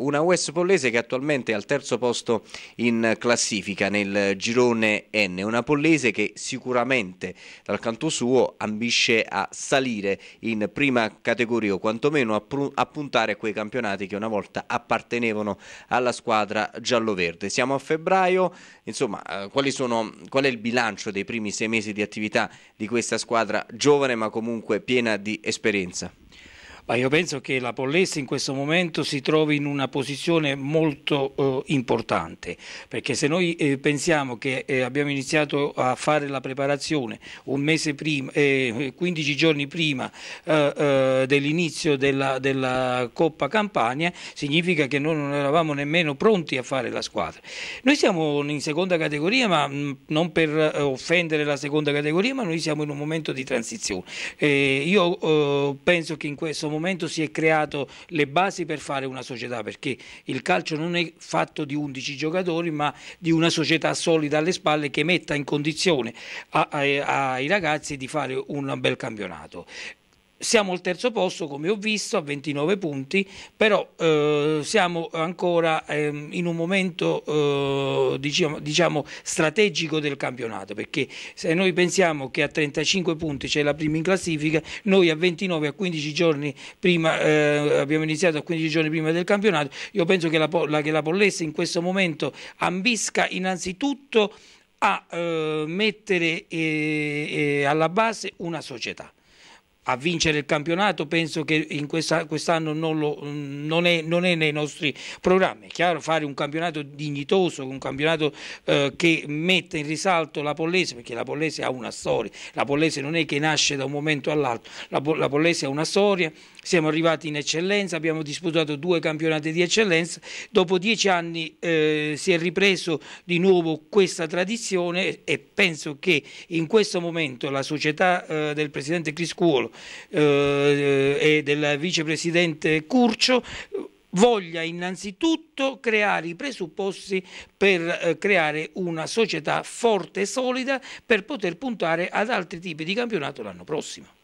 Una US Pollese che attualmente è al terzo posto in classifica nel girone N, una Pollese che sicuramente dal canto suo ambisce a salire in prima categoria o quantomeno a, a puntare a quei campionati che una volta appartenevano alla squadra giallo-verde. Siamo a febbraio, insomma eh, sono, qual è il bilancio dei primi sei mesi di attività di questa squadra giovane ma comunque piena di esperienza? Ma io penso che la Pollese in questo momento si trovi in una posizione molto eh, importante, perché se noi eh, pensiamo che eh, abbiamo iniziato a fare la preparazione un mese prima, 15 eh, giorni prima eh, eh, dell'inizio della, della, Coppa Campania, significa che noi non eravamo nemmeno pronti a fare la squadra. Noi siamo in seconda categoria, ma mh, mm, non per offendere la seconda categoria, ma noi siamo in un momento di transizione. io penso che in questo momento momento si è creato le basi per fare una società, perché il calcio non è fatto di 11 giocatori, ma di una società solida alle spalle che metta in condizione a, a, ai ragazzi di fare un bel campionato. Siamo al terzo posto, come ho visto, a 29 punti, però eh, siamo ancora eh, in un momento eh, diciamo, diciamo, strategico del campionato, perché se noi pensiamo che a 35 punti c'è la prima in classifica, noi a 29, a 15 giorni prima, eh, abbiamo iniziato a 15 giorni prima del campionato, io penso che la, la, che la Pollessa in questo momento ambisca innanzitutto a eh, mettere eh, alla base una società a vincere il campionato penso che quest'anno non, lo, non, è, non, è, nei nostri programmi. È chiaro fare un campionato dignitoso, un campionato eh, che mette in risalto la Pollese, perché la Pollese ha una storia, la Pollese non è che nasce da un momento all'altro, la, la Pollese ha una storia, siamo arrivati in eccellenza, abbiamo disputato due campionati di eccellenza, dopo dieci anni eh, si è ripreso di nuovo questa tradizione e penso che in questo momento la società eh, del Presidente Criscuolo eh, e del vicepresidente Curcio voglia innanzitutto creare i presupposti per eh, creare una società forte e solida per poter puntare ad altri tipi di campionato l'anno prossimo.